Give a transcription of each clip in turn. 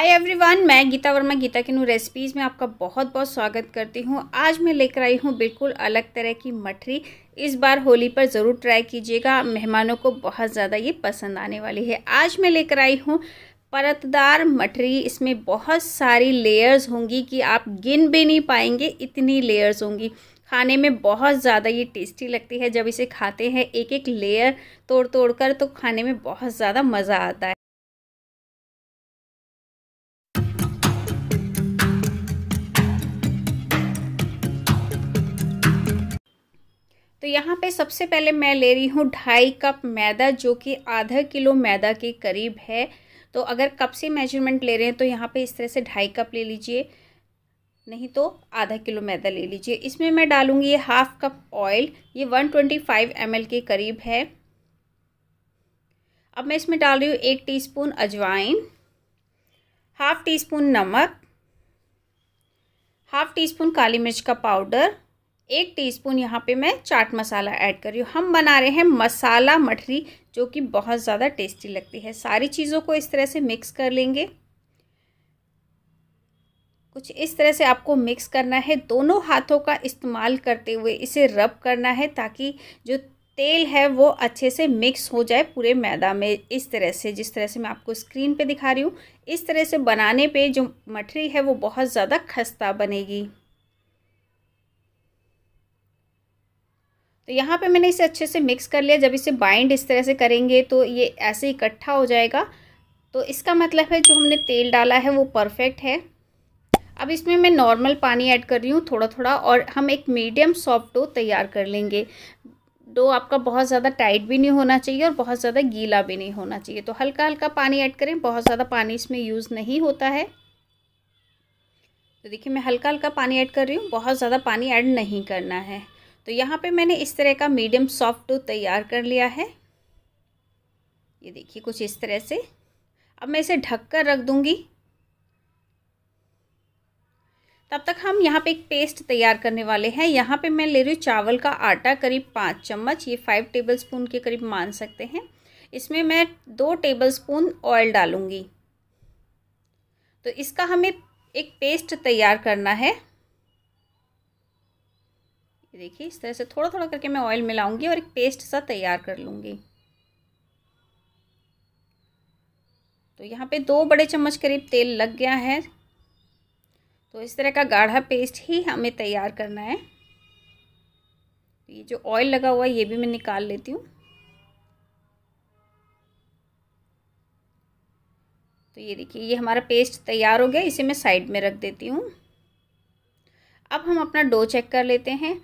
hi everyone मैं गीता वर्मा गीता की नू रेसिपीज़ में आपका बहुत बहुत स्वागत करती हूँ आज मैं लेकर आई हूँ बिल्कुल अलग तरह की मठरी इस बार होली पर ज़रूर ट्राई कीजिएगा मेहमानों को बहुत ज़्यादा ये पसंद आने वाली है आज मैं लेकर आई हूँ परतदार मठरी इसमें बहुत सारी लेयर्स होंगी कि आप गिन भी नहीं पाएंगे इतनी लेयर्स होंगी खाने में बहुत ज़्यादा ये टेस्टी लगती है जब इसे खाते हैं एक एक लेयर तोड़ तोड़ कर तो खाने में बहुत ज़्यादा मज़ा आता है तो यहाँ पे सबसे पहले मैं ले रही हूँ ढाई कप मैदा जो कि आधा किलो मैदा के करीब है तो अगर कप से मेजरमेंट ले रहे हैं तो यहाँ पे इस तरह से ढाई कप ले लीजिए नहीं तो आधा किलो मैदा ले लीजिए इसमें मैं डालूँगी ये हाफ़ कप ऑयल ये one twenty five M L के करीब है अब मैं इसमें डाल रही हूँ एक टी अजवाइन हाफ़ टी स्पून नमक हाफ़ टी स्पून काली मिर्च का पाउडर एक टीस्पून यहाँ पर मैं चाट मसाला ऐड कर रही हूँ हम बना रहे हैं मसाला मठरी जो कि बहुत ज़्यादा टेस्टी लगती है सारी चीज़ों को इस तरह से मिक्स कर लेंगे कुछ इस तरह से आपको मिक्स करना है दोनों हाथों का इस्तेमाल करते हुए इसे रब करना है ताकि जो तेल है वो अच्छे से मिक्स हो जाए पूरे मैदा में इस तरह से जिस तरह से मैं आपको स्क्रीन पे दिखा रही हूँ इस तरह से बनाने पे जो मठरी है वो बहुत ज़्यादा खस्ता बनेगी तो यहाँ पे मैंने इसे अच्छे से मिक्स कर लिया जब इसे बाइंड इस तरह से करेंगे तो ये ऐसे इकट्ठा हो जाएगा तो इसका मतलब है जो हमने तेल डाला है वो परफेक्ट है अब इसमें मैं नॉर्मल पानी ऐड कर रही हूँ थोड़ा थोड़ा और हम एक मीडियम सॉफ्ट डो तैयार कर लेंगे डो आपका बहुत ज़्यादा टाइट भी नहीं होना चाहिए और बहुत ज़्यादा गीला भी नहीं होना चाहिए तो हल्का हल्का पानी ऐड करें बहुत ज़्यादा पानी इसमें यूज़ नहीं होता है तो देखिए मैं हल्का हल्का पानी ऐड कर रही हूँ बहुत ज़्यादा पानी ऐड नहीं करना है तो यहाँ पे मैंने इस तरह का मीडियम सॉफ्ट डो तैयार कर लिया है ये देखिए कुछ इस तरह से अब मैं इसे ढक कर रख दूँगी तब तक हम यहाँ पे एक पेस्ट तैयार करने वाले हैं यहाँ पे मैं ले रही हूँ चावल का आटा करीब पाँच चम्मच ये फाइव टेबलस्पून के करीब मान सकते हैं इसमें मैं दो टेबलस्पून ऑयल डालूँगी तो इसका हमें एक पेस्ट तैयार करना है देखिए इस तरह से थोड़ा थोड़ा करके मैं ऑयल मिलाऊंगी और एक पेस्ट सा तैयार कर लूँगी तो यहाँ पे दो बड़े चम्मच करीब तेल लग गया है तो इस तरह का गाढ़ा पेस्ट ही हमें तैयार करना है तो ये जो ऑयल लगा हुआ है ये भी मैं निकाल लेती हूँ तो ये देखिए ये हमारा पेस्ट तैयार हो गया इसे मैं साइड में रख देती हूँ अब हम अपना डो चेक कर लेते हैं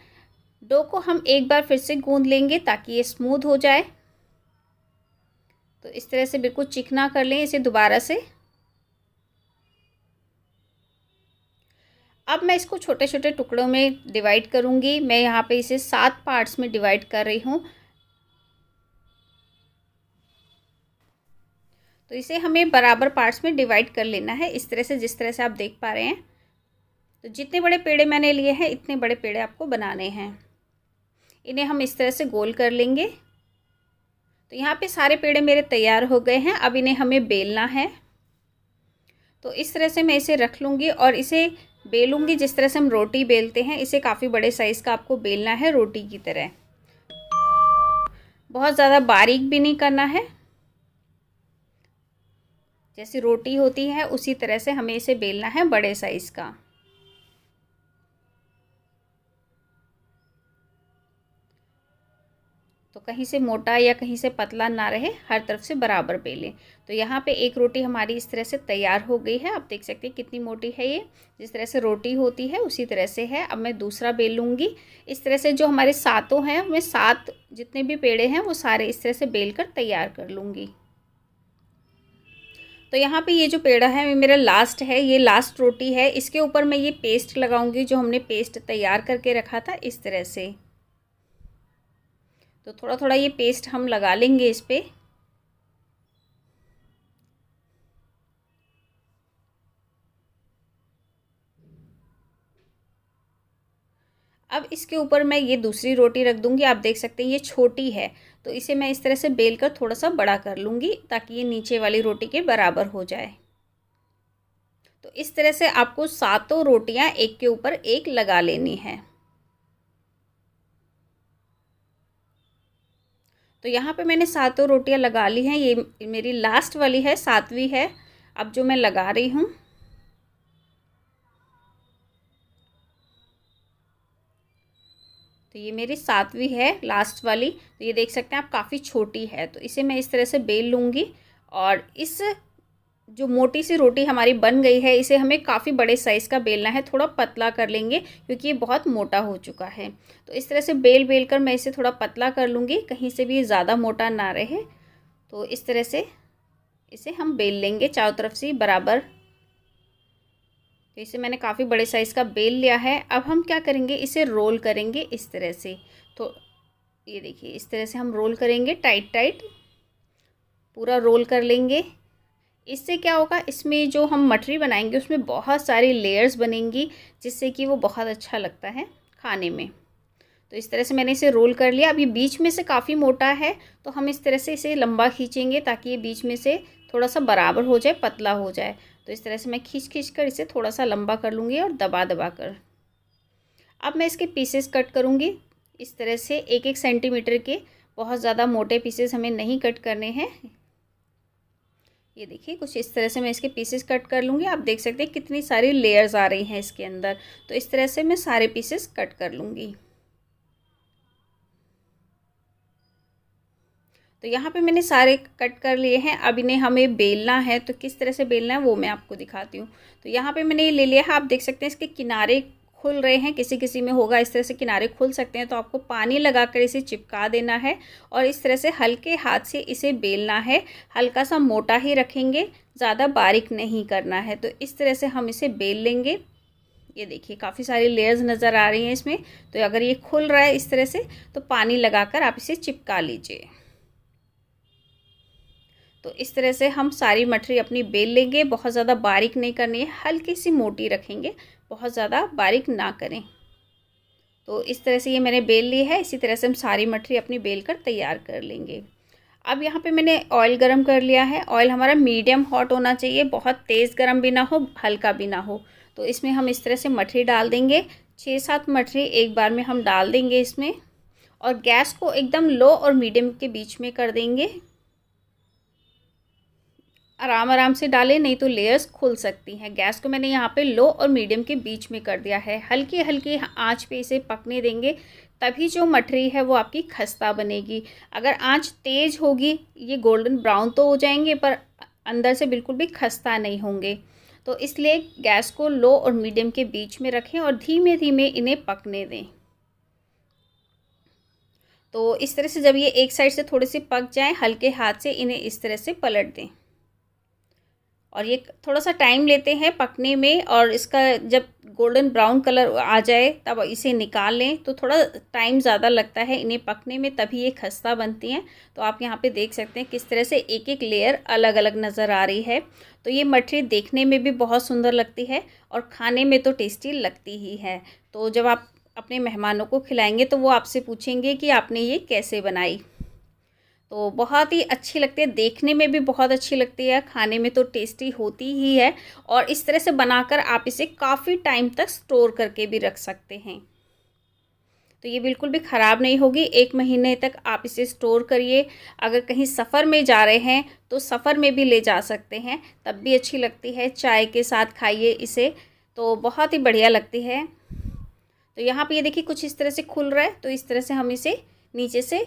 डो को हम एक बार फिर से गूंद लेंगे ताकि ये स्मूथ हो जाए तो इस तरह से बिल्कुल चिकना कर लें इसे दोबारा से अब मैं इसको छोटे छोटे टुकड़ों में डिवाइड करूँगी मैं यहाँ पे इसे सात पार्ट्स में डिवाइड कर रही हूँ तो इसे हमें बराबर पार्ट्स में डिवाइड कर लेना है इस तरह से जिस तरह से आप देख पा रहे हैं तो जितने बड़े पेड़े मैंने लिए हैं इतने बड़े पेड़े आपको बनाने हैं इन्हें हम इस तरह से गोल कर लेंगे तो यहाँ पे सारे पेड़े मेरे तैयार हो गए हैं अब इन्हें हमें बेलना है तो इस तरह से मैं इसे रख लूँगी और इसे बेलूँगी जिस तरह से हम रोटी बेलते हैं इसे काफ़ी बड़े साइज़ का आपको बेलना है रोटी की तरह बहुत ज़्यादा बारीक भी नहीं करना है जैसी रोटी होती है उसी तरह से हमें इसे बेलना है बड़े साइज़ का तो कहीं से मोटा या कहीं से पतला ना रहे हर तरफ से बराबर बेलें तो यहाँ पे एक रोटी हमारी इस तरह से तैयार हो गई है आप देख सकते हैं कितनी मोटी है ये जिस तरह से रोटी होती है उसी तरह से है अब मैं दूसरा बेलूँगी इस तरह से जो हमारे सातों हैं मैं सात जितने भी पेड़े हैं वो सारे इस तरह से बेल कर तैयार कर लूँगी तो यहाँ पे ये जो पेड़ा है मेरा लास्ट है ये लास्ट रोटी है इसके ऊपर मैं ये पेस्ट लगाऊंगी जो हमने पेस्ट तैयार करके रखा था इस तरह से तो थोड़ा थोड़ा ये पेस्ट हम लगा लेंगे इस पर अब इसके ऊपर मैं ये दूसरी रोटी रख दूंगी आप देख सकते हैं ये छोटी है तो इसे मैं इस तरह से बेल कर थोड़ा सा बड़ा कर लूँगी ताकि ये नीचे वाली रोटी के बराबर हो जाए तो इस तरह से आपको सातों रोटियां एक के ऊपर एक लगा लेनी है तो यहाँ पे मैंने सातों रोटियाँ लगा ली हैं ये मेरी लास्ट वाली है सातवीं है अब जो मैं लगा रही हूँ तो ये मेरी सातवीं है लास्ट वाली तो ये देख सकते हैं आप काफ़ी छोटी है तो इसे मैं इस तरह से बेल लूँगी और इस जो मोटी सी रोटी हमारी बन गई है इसे हमें काफ़ी बड़े साइज़ का बेलना है थोड़ा पतला कर लेंगे क्योंकि ये बहुत मोटा हो चुका है तो इस तरह से बेल बेल कर मैं इसे थोड़ा पतला कर लूँगी कहीं से भी ज़्यादा मोटा ना रहे तो इस तरह से इसे हम बेल लेंगे चारों तरफ से बराबर तो इसे मैंने काफ़ी बड़े साइज़ का बेल लिया है अब हम क्या करेंगे इसे रोल करेंगे इस तरह से तो ये देखिए इस तरह से हम रोल करेंगे टाइट टाइट पूरा रोल कर लेंगे इससे क्या होगा इसमें जो हम मठरी बनाएंगे उसमें बहुत सारी लेयर्स बनेंगी जिससे कि वो बहुत अच्छा लगता है खाने में तो इस तरह से मैंने इसे रोल कर लिया अब ये बीच में से काफ़ी मोटा है तो हम इस तरह से इसे लंबा खींचेंगे ताकि ये बीच में से थोड़ा सा बराबर हो जाए पतला हो जाए तो इस तरह से मैं खींच खींच कर इसे थोड़ा सा लंबा कर लूँगी और दबा दबा कर अब मैं इसके पीसेस कट करूँगी इस तरह से एक एक सेंटीमीटर के बहुत ज़्यादा मोटे पीसेस हमें नहीं कट करने हैं ये देखिए कुछ इस तरह से मैं इसके पीसेस कट कर लूँगी आप देख सकते हैं कितनी सारी लेयर्स आ रही हैं इसके अंदर तो इस तरह से मैं सारे पीसेस कट कर लूँगी तो यहाँ पे मैंने सारे कट कर लिए हैं अब इन्हें हमें बेलना है तो किस तरह से बेलना है वो मैं आपको दिखाती हूँ तो यहाँ पे मैंने ये ले लिया है आप देख सकते हैं इसके किनारे खुल रहे हैं किसी किसी में होगा इस तरह से किनारे खुल सकते हैं तो आपको पानी लगाकर इसे चिपका देना है और इस तरह से हल्के हाथ से इसे बेलना है हल्का सा मोटा ही रखेंगे ज़्यादा बारीक नहीं करना है तो इस तरह से हम इसे बेल लेंगे ये देखिए काफ़ी सारी लेयर्स नज़र आ रही हैं इसमें तो अगर ये खुल रहा है इस तरह से तो पानी लगाकर आप इसे चिपका लीजिए तो इस तरह से हम सारी मठरी अपनी बेल लेंगे बहुत ज़्यादा बारीक नहीं करनी है हल्की सी मोटी रखेंगे बहुत ज़्यादा बारीक ना करें तो इस तरह से ये मैंने बेल ली है इसी तरह से हम सारी मठरी अपनी बेल कर तैयार कर लेंगे अब यहाँ पे मैंने ऑयल गरम कर लिया है ऑयल हमारा मीडियम हॉट होना चाहिए बहुत तेज़ गरम भी ना हो हल्का भी ना हो तो इसमें हम इस तरह से मठरी डाल देंगे छः सात मठरी एक बार में हम डाल देंगे इसमें और गैस को एकदम लो और मीडियम के बीच में कर देंगे आराम आराम से डालें नहीं तो लेयर्स खुल सकती हैं गैस को मैंने यहाँ पे लो और मीडियम के बीच में कर दिया है हल्की हल्की आंच पे इसे पकने देंगे तभी जो मठरी है वो आपकी खस्ता बनेगी अगर आंच तेज़ होगी ये गोल्डन ब्राउन तो हो जाएंगे पर अंदर से बिल्कुल भी खस्ता नहीं होंगे तो इसलिए गैस को लो और मीडियम के बीच में रखें और धीमे धीमे इन्हें पकने दें तो इस तरह से जब ये एक साइड से थोड़े से पक जाएं हल्के हाथ से इन्हें इस तरह से पलट दें और ये थोड़ा सा टाइम लेते हैं पकने में और इसका जब गोल्डन ब्राउन कलर आ जाए तब इसे निकाल लें तो थोड़ा टाइम ज़्यादा लगता है इन्हें पकने में तभी ये खस्ता बनती हैं तो आप यहाँ पे देख सकते हैं किस तरह से एक एक लेयर अलग अलग नज़र आ रही है तो ये मठरी देखने में भी बहुत सुंदर लगती है और खाने में तो टेस्टी लगती ही है तो जब आप अपने मेहमानों को खिलाएंगे तो वो आपसे पूछेंगे कि आपने ये कैसे बनाई तो बहुत ही अच्छी लगती है देखने में भी बहुत अच्छी लगती है खाने में तो टेस्टी होती ही है और इस तरह से बनाकर आप इसे काफ़ी टाइम तक स्टोर करके भी रख सकते हैं तो ये बिल्कुल भी ख़राब नहीं होगी एक महीने तक आप इसे स्टोर करिए अगर कहीं सफ़र में जा रहे हैं तो सफ़र में भी ले जा सकते हैं तब भी अच्छी लगती है चाय के साथ खाइए इसे तो बहुत ही बढ़िया लगती है तो यहाँ पे ये देखिए कुछ इस तरह से खुल रहा है तो इस तरह से हम इसे नीचे से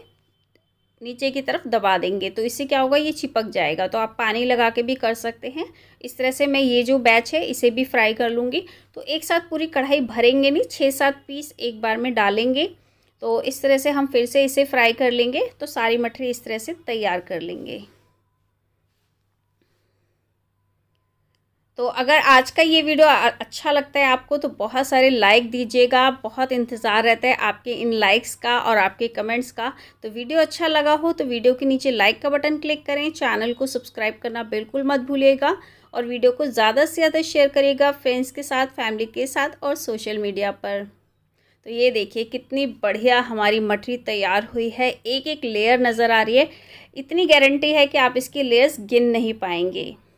नीचे की तरफ दबा देंगे तो इससे क्या होगा ये चिपक जाएगा तो आप पानी लगा के भी कर सकते हैं इस तरह से मैं ये जो बैच है इसे भी फ्राई कर लूँगी तो एक साथ पूरी कढ़ाई भरेंगे नहीं छः सात पीस एक बार में डालेंगे तो इस तरह से हम फिर से इसे फ्राई कर लेंगे तो सारी मठरी इस तरह से तैयार कर लेंगे तो अगर आज का ये वीडियो अच्छा लगता है आपको तो बहुत सारे लाइक दीजिएगा बहुत इंतज़ार रहता है आपके इन लाइक्स का और आपके कमेंट्स का तो वीडियो अच्छा लगा हो तो वीडियो के नीचे लाइक का बटन क्लिक करें चैनल को सब्सक्राइब करना बिल्कुल मत भूलिएगा और वीडियो को ज़्यादा से ज़्यादा शेयर करिएगा फ्रेंड्स के साथ फैमिली के साथ और सोशल मीडिया पर तो ये देखिए कितनी बढ़िया हमारी मटरी तैयार हुई है एक एक लेयर नज़र आ रही है इतनी गारंटी है कि आप इसकी लेयर्स गिन नहीं पाएंगे